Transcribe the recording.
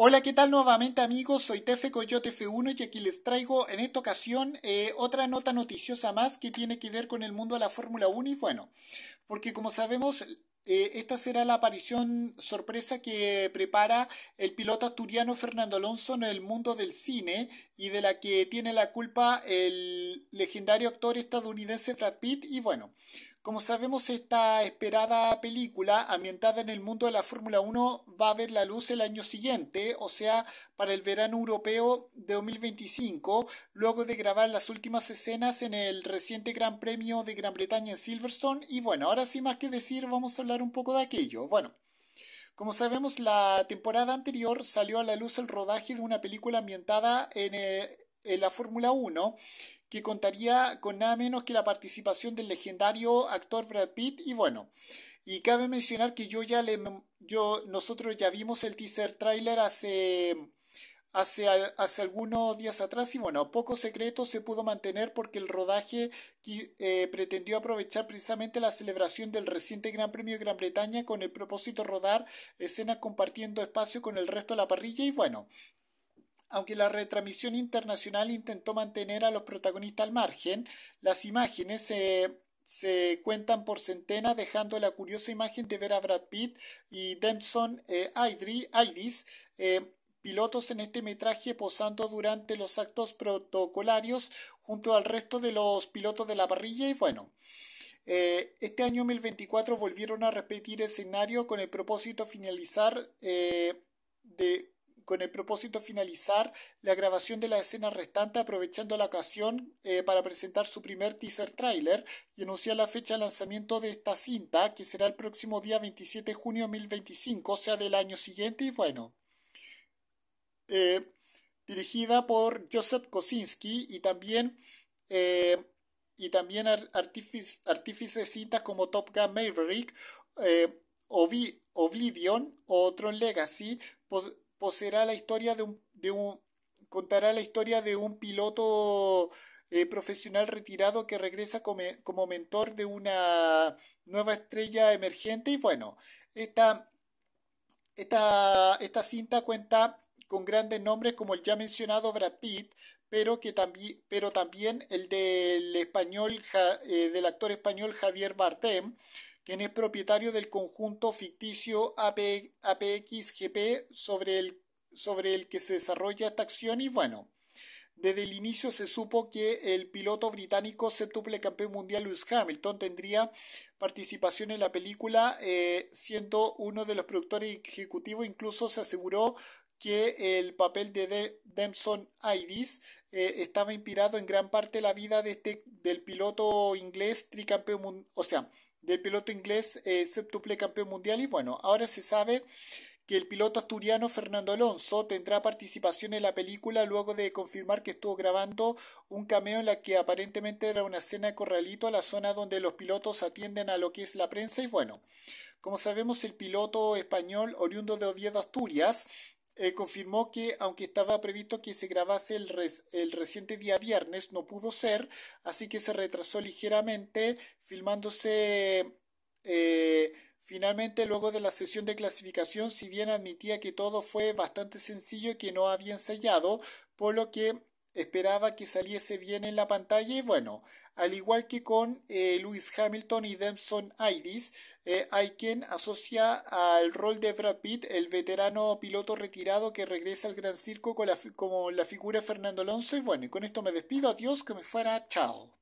Hola, ¿qué tal nuevamente amigos? Soy Tefe Coyote F1 y aquí les traigo en esta ocasión eh, otra nota noticiosa más que tiene que ver con el mundo de la Fórmula 1 y bueno, porque como sabemos eh, esta será la aparición sorpresa que prepara el piloto asturiano Fernando Alonso en el mundo del cine y de la que tiene la culpa el legendario actor estadounidense Brad Pitt. Y bueno, como sabemos, esta esperada película, ambientada en el mundo de la Fórmula 1, va a ver la luz el año siguiente, o sea, para el verano europeo de 2025, luego de grabar las últimas escenas en el reciente Gran Premio de Gran Bretaña en Silverstone. Y bueno, ahora sin más que decir, vamos a hablar un poco de aquello. Bueno. Como sabemos, la temporada anterior salió a la luz el rodaje de una película ambientada en, el. Eh, en la Fórmula 1, que contaría con nada menos que la participación del legendario actor Brad Pitt y bueno, y cabe mencionar que yo ya le yo nosotros ya vimos el teaser trailer hace Hace, algunos días atrás y bueno, poco secreto se pudo mantener porque el rodaje eh, pretendió aprovechar precisamente la celebración del reciente Gran Premio de Gran Bretaña con el propósito de rodar escenas compartiendo espacio con el resto de la parrilla y bueno, aunque la retransmisión internacional intentó mantener a los protagonistas al margen, las imágenes se cuentan por centenas, dejando la curiosa imagen de ver a Brad Pitt y Dempson eh, eh, pilotos en este metraje posando durante los actos protocolarios junto al resto de los pilotos de la parrilla y bueno. Eh, este año 2024 volvieron a repetir el escenario con el propósito de finalizar eh, de con el propósito de finalizar la grabación de la escena restante aprovechando la ocasión eh, para presentar su primer teaser trailer y anunciar la fecha de lanzamiento de esta cinta, que será el próximo día 27 de junio de 2025, o sea, del año siguiente, y bueno. Eh, dirigida por Joseph Kosinski y también... Eh, y también artífices de cintas como Top Gun Maverick, Oblivion o Tron Legacy, la historia de un, de un contará la historia de un piloto eh, profesional retirado que regresa como, mentor de una nueva estrella emergente. Y bueno, esta, esta, esta cinta cuenta con grandes nombres como el ya mencionado Brad Pitt, pero, que también, pero también el del español, eh, del actor español Javier Bardem, quien es propietario del conjunto ficticio APXGP sobre el, que se desarrolla esta acción y bueno. Desde el inicio se supo que el piloto británico septuple campeón mundial Lewis Hamilton tendría participación en la película, eh, siendo uno de los productores ejecutivos. Incluso se aseguró que el papel de, de Dempson eh, estaba inspirado en gran parte la vida de este, del piloto inglés tricampeón, o sea, del piloto inglés, eh, septuple campeón mundial. Y bueno, ahora se sabe que el piloto asturiano Fernando Alonso tendrá participación en la película luego de confirmar que estuvo grabando un cameo en la que aparentemente era una escena de corralito a la zona donde los pilotos atienden a lo que es la prensa. Y bueno, como sabemos, el piloto español oriundo de Oviedo, Asturias, eh, confirmó que, aunque estaba previsto que se grabase el, reciente día viernes, no pudo ser, así que se retrasó ligeramente, filmándose eh, finalmente luego de la sesión de clasificación, si bien admitía que todo fue bastante sencillo y que no había ensayado, por lo que esperaba que saliese bien en la pantalla y bueno, al igual que con eh, Lewis Hamilton y Dempson Aydis, eh, hay quien asocia al rol de Brad Pitt, el veterano piloto retirado que regresa al Gran Circo con la, como la figura Fernando Alonso y bueno, y con esto me despido, adiós, que me fuera, chao.